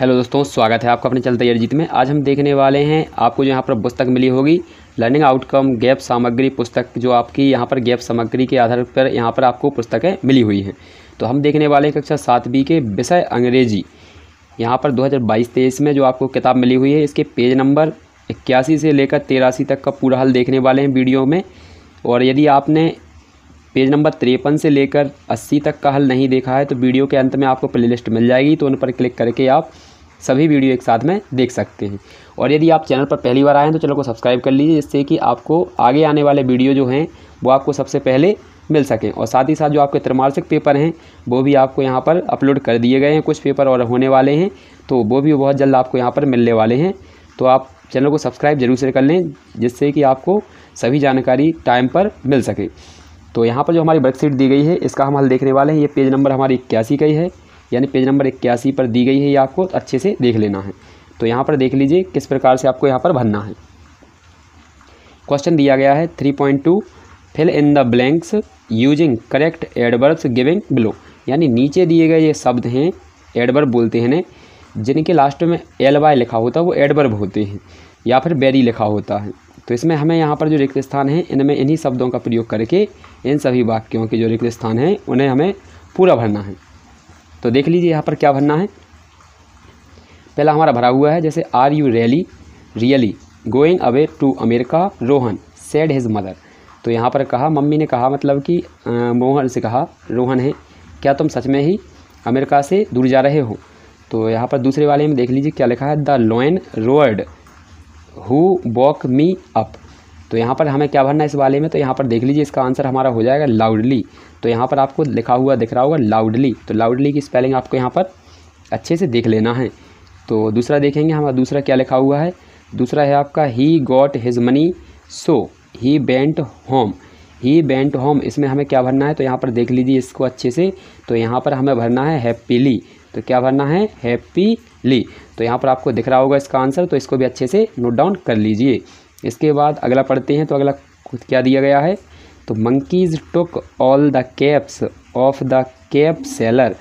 hello दोस्तों स्वागत है आपका अपने चल तैयार जीत में आज हम देखने वाले हैं आपको जो यहाँ पर पुस्तक मिली होगी लर्निंग आउटकम गैप सामग्री पुस्तक जो आपकी यहाँ पर गैप सामग्री के आधार पर यहाँ पर आपको पुस्तकें मिली हुई हैं तो हम देखने वाले हैं कक्षा सात बी के विषय अंग्रेजी यहाँ पर दो हज़ार में जो आपको किताब मिली हुई है इसके पेज नंबर इक्यासी से लेकर तेरासी तक का पूरा हल देखने वाले हैं वीडियो में और यदि आपने पेज नंबर तिरपन से लेकर अस्सी तक का हल नहीं देखा है तो वीडियो के अंत में आपको प्लेलिस्ट मिल जाएगी तो उन पर क्लिक करके आप सभी वीडियो एक साथ में देख सकते हैं और यदि आप चैनल पर पहली बार आए हैं तो चैनल को सब्सक्राइब कर लीजिए जिससे कि आपको आगे आने वाले वीडियो जो हैं वो आपको सबसे पहले मिल सकें और साथ ही साथ जो आपके त्रैमासिक पेपर हैं वो भी आपको यहाँ पर अपलोड कर दिए गए हैं कुछ पेपर और होने वाले हैं तो वो भी बहुत जल्द आपको यहाँ पर मिलने वाले हैं तो आप चैनल को सब्सक्राइब जरूर से कर लें जिससे कि आपको सभी जानकारी टाइम पर मिल सके तो यहाँ पर जो हमारी वर्कशीट दी गई है इसका हम हल देखने वाले हैं ये पेज नंबर हमारी इक्यासी का ही है यानी पेज नंबर इक्यासी पर दी गई है ये आपको अच्छे से देख लेना है तो यहाँ पर देख लीजिए किस प्रकार से आपको यहाँ पर भरना है क्वेश्चन दिया गया है three point two fill in the blanks using correct adverbs giving below यानी नीचे दिए गए ये शब्द हैं एडवर्ब बोलते हैं जिनके लास्ट में एल वाई लिखा होता है वो एडवर्ब होते हैं या फिर बेरी लिखा होता है तो इसमें हमें यहाँ पर जो रिक्त स्थान है इनमें इन्हीं शब्दों का प्रयोग करके इन सभी वाक्यों के जो रिक्त स्थान हैं उन्हें हमें पूरा भरना है तो देख लीजिए यहाँ पर क्या भरना है पहला हमारा भरा हुआ है जैसे are you really really going away to America Rohan said his mother तो यहाँ पर कहा मम्मी ने कहा मतलब कि मोहन से कहा रोहन है क्या तुम सच में ही अमेरिका से दूर जा रहे हो तो यहाँ पर दूसरे वाले में देख लीजिए क्या लिखा है the lion roared who woke me up तो यहाँ पर हमें क्या भरना है इस वाले में तो यहाँ पर देख लीजिए इसका आंसर हमारा हो जाएगा लाउडली तो यहाँ पर आपको लिखा हुआ दिख रहा होगा लाउडली तो लाउडली की स्पेलिंग आपको यहाँ पर अच्छे से देख लेना है तो दूसरा देखेंगे हमारा दूसरा क्या लिखा हुआ है दूसरा है आपका he got his money so he went home he went home इसमें हमें क्या भरना है तो यहाँ पर देख लीजिए इसको अच्छे से तो यहाँ पर हमें भरना है हैप्पीली तो क्या भरना है हैप्पी ली तो यहाँ पर आपको दिख रहा होगा इसका आंसर तो इसको भी अच्छे से नोट डाउन कर लीजिए इसके बाद अगला पढ़ते हैं तो अगला खुद क्या दिया गया है तो monkeys took all the caps of the cap seller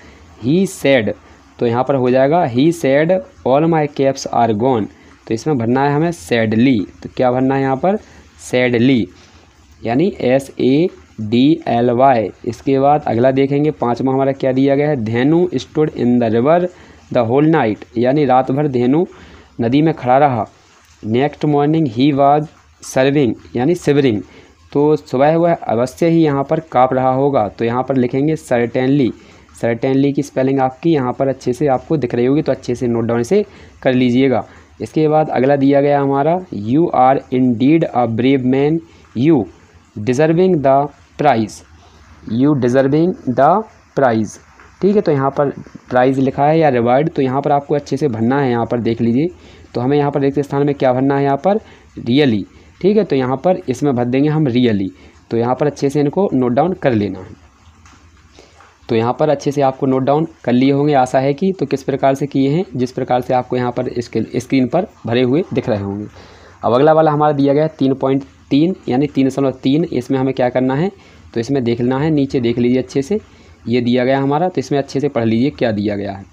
he said तो यहाँ पर हो जाएगा he said all my caps are gone तो इसमें भरना है हमें सैडली तो क्या भरना है यहाँ पर सैडली यानी S A D L Y इसके बाद अगला देखेंगे पाँचवा हमारा क्या दिया गया है Dhenu stood in the river the whole night यानी रात भर धेनु नदी में खड़ा रहा next morning he was serving यानी सिवरिंग तो सुबह वह अवश्य ही यहाँ पर काँप रहा होगा तो यहाँ पर लिखेंगे सर्टेनली सर्टेनली की स्पेलिंग आपकी यहाँ पर अच्छे से आपको दिख रही होगी तो अच्छे से नोट डाउन से कर लीजिएगा इसके बाद अगला दिया गया हमारा you are indeed a brave man you deserving the prize you deserving the prize ठीक है तो यहाँ पर प्राइज़ लिखा है या रिवार्ड तो यहाँ पर आपको अच्छे से भरना है यहाँ पर देख लीजिए तो हमें यहाँ पर रिक्त स्थान में क्या भरना है यहाँ पर रियली ठीक है तो यहाँ पर इसमें भर देंगे हम रियली तो यहाँ पर अच्छे से इनको नोट डाउन कर लेना है तो यहाँ पर अच्छे से आपको नोट डाउन कर लिए होंगे आशा है कि तो किस प्रकार से किए हैं जिस प्रकार से आपको यहाँ पर स्क्रीन पर भरे हुए दिख रहे होंगे अब अगला वाला हमारा दिया गया है तीन पॉइंट तीन यानी तीन दशमलव तीन इसमें हमें क्या करना है तो इसमें देख लेना है नीचे देख लीजिए अच्छे से ये दिया गया हमारा तो इसमें अच्छे से पढ़ लीजिए क्या दिया गया है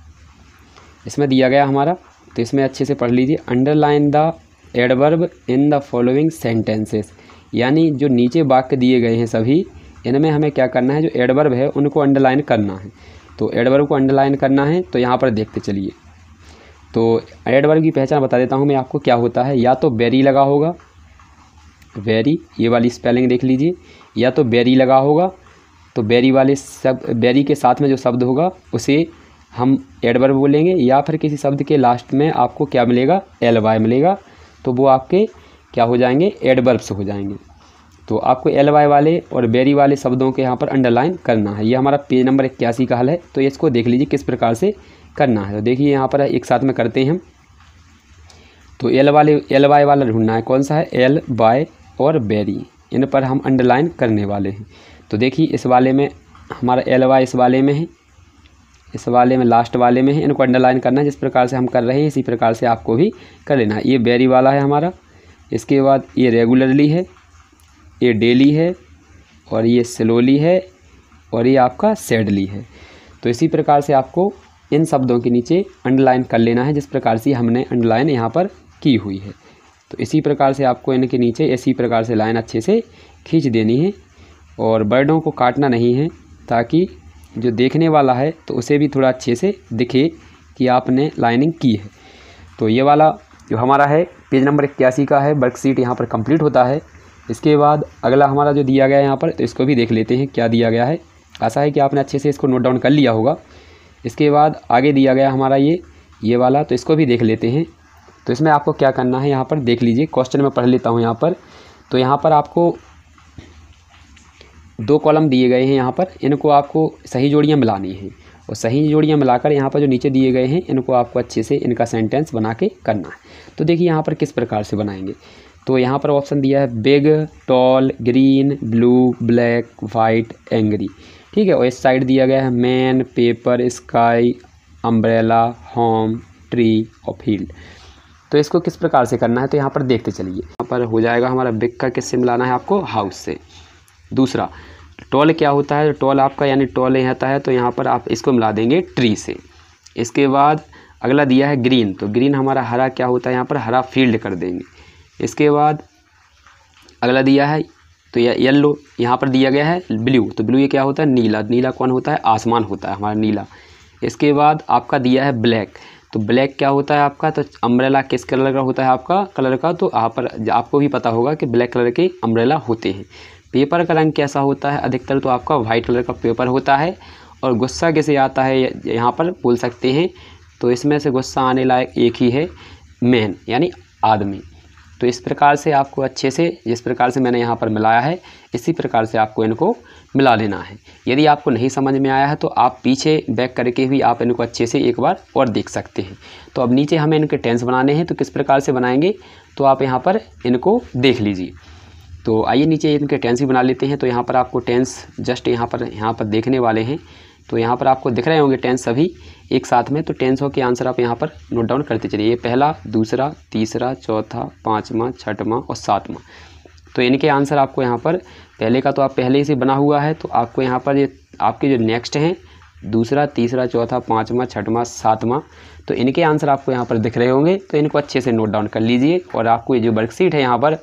इसमें दिया गया हमारा तो इसमें अच्छे से पढ़ लीजिए underline the adverb in the following sentences यानी जो नीचे वाक्य दिए गए हैं सभी इनमें हमें क्या करना है जो एडवर्ब है उनको अंडरलाइन करना है तो एडवर्ब को अंडरलाइन करना है तो यहाँ पर देखते चलिए तो एडवर्ब की पहचान बता देता हूँ मैं आपको क्या होता है या तो बेरी लगा होगा वेरी ये वाली स्पेलिंग देख लीजिए या तो बेरी लगा होगा तो बेरी वाले सब बेरी के साथ में जो शब्द होगा उसे हम एडवर्ब बोलेंगे या फिर किसी शब्द के लास्ट में आपको क्या मिलेगा एल वाई मिलेगा तो वो आपके क्या हो जाएंगे एडवर्ब्स हो जाएंगे तो आपको एल वाई वाले और बेरी वाले शब्दों के यहाँ पर अंडरलाइन करना है ये हमारा पेज नंबर इक्यासी का हल है तो इसको देख लीजिए किस प्रकार से करना है तो देखिए यहाँ पर एक साथ में करते हैं हम तो एल वाले एल वाई वाला ढूंढना है कौन सा है एल वाई और बेरी इन पर हम अंडरलाइन करने वाले हैं तो देखिए इस वाले में हमारा एल वाई इस वाले में है इस वाले में लास्ट वाले में है इनको अंडरलाइन करना है जिस प्रकार से हम कर रहे हैं इसी प्रकार से आपको भी कर लेना है ये बेरी वाला है हमारा इसके बाद ये रेगुलरली है ये डेली है और ये स्लोली है और ये आपका सैडली है तो इसी प्रकार से आपको इन शब्दों के नीचे अंडरलाइन कर लेना है जिस प्रकार से हमने अंडरलाइन यहाँ पर की हुई है तो इसी प्रकार से आपको इनके नीचे इसी प्रकार से लाइन अच्छे से खींच देनी है और बर्डों को काटना नहीं है ताकि जो देखने वाला है तो उसे भी थोड़ा अच्छे से दिखे कि आपने लाइनिंग की है तो ये वाला जो हमारा है पेज नंबर इक्यासी का है वर्कशीट यहाँ पर कंप्लीट होता है इसके बाद अगला हमारा जो दिया गया है यहाँ पर तो इसको भी देख लेते हैं क्या दिया गया है आशा है कि आपने अच्छे से इसको नोट डाउन कर लिया होगा इसके बाद आगे दिया गया हमारा ये ये वाला तो इसको भी देख लेते हैं तो इसमें आपको क्या करना है यहाँ पर देख लीजिए क्वेश्चन में पढ़ लेता हूँ यहाँ पर तो यहाँ पर आपको दो कॉलम दिए गए हैं यहाँ पर इनको आपको सही जोड़ियाँ मिलानी हैं और सही जोड़ियाँ मिलाकर यहाँ पर जो नीचे दिए गए हैं इनको आपको अच्छे से इनका सेंटेंस बना के करना है तो देखिए यहाँ पर किस प्रकार से बनाएंगे तो यहाँ पर ऑप्शन दिया है big tall green blue black white angry ठीक है और इस साइड दिया गया है man paper sky umbrella home tree और फील्ड तो इसको किस प्रकार से करना है तो यहाँ पर देखते चलिए यहाँ पर हो जाएगा हमारा बिग का किससे मिलाना है आपको हाउस से दूसरा टॉल क्या होता है टॉल आपका यानी टॉल रहता है तो यहाँ पर आप इसको मिला देंगे ट्री से इसके बाद अगला दिया है ग्रीन तो ग्रीन हमारा हरा क्या होता है यहाँ पर हरा फील्ड कर देंगे इसके बाद अगला दिया है तो ये येल्लो यहाँ पर दिया गया है ब्लू तो ब्लू ये क्या होता है नीला नीला कौन होता है आसमान होता है हमारा नीला इसके बाद आपका दिया है ब्लैक तो ब्लैक क्या होता है आपका तो अम्ब्रेला किस कलर का होता है आपका कलर का तो यहाँ पर आपको भी पता होगा कि ब्लैक कलर के अम्ब्रेला होते हैं पेपर का रंग कैसा होता है अधिकतर तो आपका वाइट कलर का पेपर होता है और गुस्सा कैसे आता है यहाँ पर बोल सकते हैं तो इसमें से गुस्सा आने लायक एक ही है मैन यानी आदमी तो इस प्रकार से आपको अच्छे से जिस प्रकार से मैंने यहाँ पर मिलाया है इसी प्रकार से आपको इनको मिला लेना है यदि आपको नहीं समझ में आया है तो आप पीछे बैक करके भी आप इनको अच्छे से एक बार और देख सकते हैं तो अब नीचे हमें इनके टेंस बनाने हैं तो किस प्रकार से बनाएंगे तो आप यहाँ पर इनको देख लीजिए तो आइए नीचे इनके टेंस ही बना लेते हैं तो यहाँ पर आपको टेंस जस्ट यहाँ पर यहाँ पर देखने वाले हैं तो यहाँ पर आपको दिख रहे होंगे टेंस सभी एक साथ में तो हो के आंसर आप यहाँ पर नोट डाउन करते चलिए ये पहला दूसरा तीसरा चौथा पाँचवा छठवा और सातवा तो इनके आंसर आपको यहाँ पर पहले का तो आप पहले से बना हुआ है तो आपको यहाँ पर ये आपके जो नेक्स्ट हैं दूसरा तीसरा चौथा पाँचवा छठवा सातवा तो इनके आंसर आपको यहाँ पर दिख रहे होंगे तो इनको अच्छे से नोट डाउन कर लीजिए और आपको ये जो वर्कशीट है यहाँ पर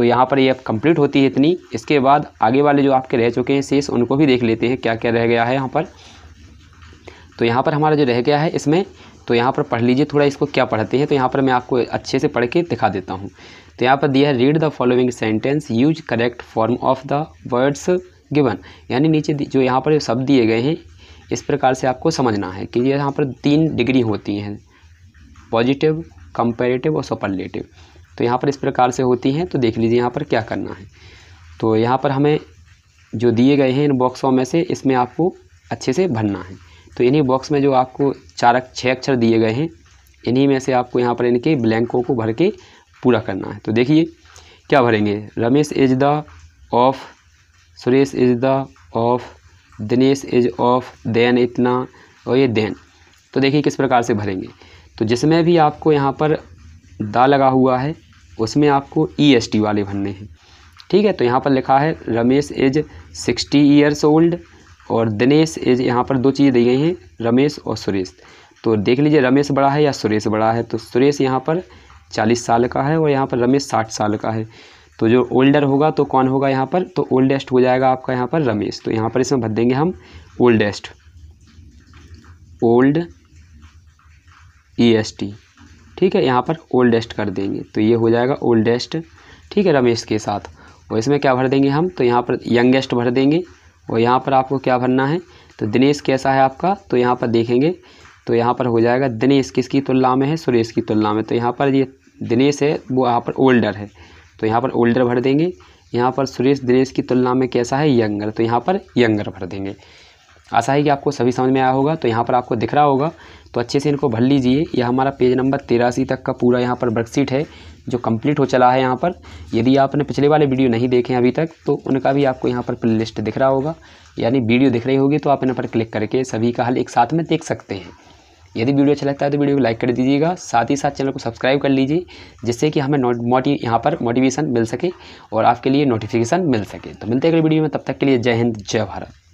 तो यहाँ पर ये कंप्लीट होती है इतनी इसके बाद आगे वाले जो आपके रह चुके हैं शेष उनको भी देख लेते हैं क्या क्या रह गया है यहाँ पर तो यहाँ पर हमारा जो रह गया है इसमें तो यहाँ पर पढ़ लीजिए थोड़ा इसको क्या पढ़ते हैं तो यहाँ पर मैं आपको अच्छे से पढ़ के दिखा देता हूँ तो यहाँ पर दिया है read the following sentence use correct form of the words given यानी नीचे जो यहाँ पर शब्द दिए गए हैं इस प्रकार से आपको समझना है कि यहाँ पर तीन डिग्री होती हैं पॉजिटिव कंपेरेटिव और सुपरलेटिव तो यहाँ पर इस प्रकार से होती हैं तो देख लीजिए यहाँ पर क्या करना है तो यहाँ पर हमें जो दिए गए हैं इन बॉक्सों में से इसमें आपको अच्छे से भरना है तो इन्हीं बॉक्स में जो आपको चार छः अक्षर दिए गए हैं इन्हीं में से आपको यहाँ पर इनके ब्लैंकों को भर के पूरा करना है तो देखिए क्या भरेंगे Ramesh is the of Suresh is the of Dinesh is of then इतना और ये देन तो देखिए किस प्रकार से भरेंगे तो जिसमें भी आपको यहाँ पर दा लगा हुआ है उसमें आपको ई एस टी वाले भरने हैं ठीक है तो यहाँ पर लिखा है Ramesh age sixty years old और दिनेश एज यहाँ पर दो चीज़ें दी गई हैं रमेश और सुरेश तो देख लीजिए रमेश बड़ा है या सुरेश बड़ा है तो सुरेश यहाँ पर चालीस साल का है और यहाँ पर रमेश साठ साल का है तो जो ओल्डर होगा तो कौन होगा यहाँ पर तो ओल्डेस्ट हो जाएगा आपका यहाँ पर रमेश तो यहाँ पर इसमें भर देंगे हम oldest old E S T ठीक है यहाँ पर ओल्डेस्ट कर देंगे तो ये हो जाएगा ओल्डेस्ट ठीक है रमेश के साथ और इसमें क्या भर देंगे हम तो यहाँ पर यंगेस्ट भर देंगे और यहाँ पर आपको क्या भरना है तो दिनेश कैसा है आपका तो यहाँ पर देखेंगे तो यहाँ पर हो जाएगा दिनेश किसकी तुलना में है सुरेश की तुलना में तो यहाँ पर ये दिनेश है वो यहाँ पर ओल्डर है तो यहाँ पर ओल्डर भर देंगे यहाँ पर सुरेश दिनेश की तुलना में कैसा है यंगर तो यहाँ पर यंगर भर देंगे आशा है कि आपको सभी समझ में आया होगा तो यहाँ पर आपको दिख रहा होगा तो अच्छे से इनको भर लीजिए यह हमारा पेज नंबर तिरासी तक का पूरा यहाँ पर वर्कशीट है जो कंप्लीट हो चला है यहाँ पर यदि आपने पिछले वाले वीडियो नहीं देखे अभी तक तो उनका भी आपको यहाँ पर प्ले लिस्ट दिख रहा होगा यानी वीडियो दिख रही होगी तो आप इन पर क्लिक करके सभी का हल एक साथ में देख सकते हैं यदि वीडियो अच्छा लगता है तो वीडियो को लाइक कर दीजिएगा साथ ही साथ चैनल को सब्सक्राइब कर लीजिए जिससे कि हमें मोटी यहाँ पर मोटिवेशन मिल सके और आपके लिए नोटिफिकेशन मिल सके तो मिलते अगले वीडियो में तब तक के लिए जय हिंद जय भारत